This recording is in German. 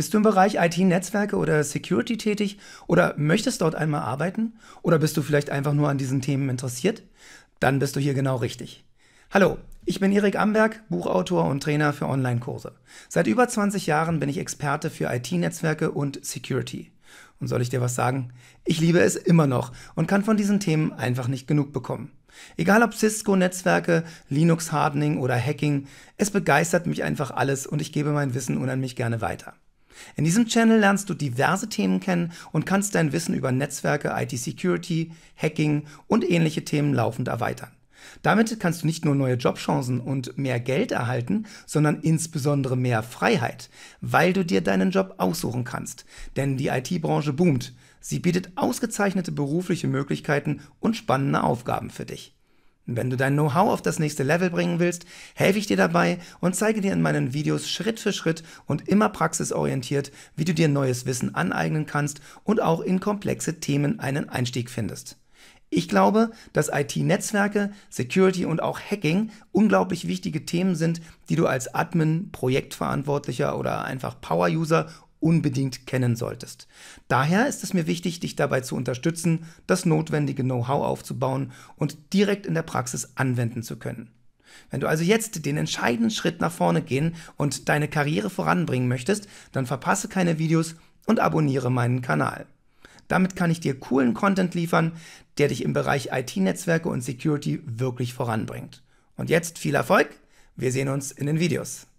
Bist du im Bereich IT-Netzwerke oder Security tätig oder möchtest dort einmal arbeiten? Oder bist du vielleicht einfach nur an diesen Themen interessiert? Dann bist du hier genau richtig. Hallo, ich bin Erik Amberg, Buchautor und Trainer für Online-Kurse. Seit über 20 Jahren bin ich Experte für IT-Netzwerke und Security. Und soll ich dir was sagen? Ich liebe es immer noch und kann von diesen Themen einfach nicht genug bekommen. Egal ob Cisco-Netzwerke, Linux-Hardening oder Hacking, es begeistert mich einfach alles und ich gebe mein Wissen unheimlich gerne weiter. In diesem Channel lernst du diverse Themen kennen und kannst dein Wissen über Netzwerke, IT-Security, Hacking und ähnliche Themen laufend erweitern. Damit kannst du nicht nur neue Jobchancen und mehr Geld erhalten, sondern insbesondere mehr Freiheit, weil du dir deinen Job aussuchen kannst. Denn die IT-Branche boomt. Sie bietet ausgezeichnete berufliche Möglichkeiten und spannende Aufgaben für dich. Wenn du dein Know-how auf das nächste Level bringen willst, helfe ich dir dabei und zeige dir in meinen Videos Schritt für Schritt und immer praxisorientiert, wie du dir neues Wissen aneignen kannst und auch in komplexe Themen einen Einstieg findest. Ich glaube, dass IT-Netzwerke, Security und auch Hacking unglaublich wichtige Themen sind, die du als Admin, Projektverantwortlicher oder einfach Power-User unbedingt kennen solltest. Daher ist es mir wichtig, dich dabei zu unterstützen, das notwendige Know-how aufzubauen und direkt in der Praxis anwenden zu können. Wenn du also jetzt den entscheidenden Schritt nach vorne gehen und deine Karriere voranbringen möchtest, dann verpasse keine Videos und abonniere meinen Kanal. Damit kann ich dir coolen Content liefern, der dich im Bereich IT-Netzwerke und Security wirklich voranbringt. Und jetzt viel Erfolg, wir sehen uns in den Videos.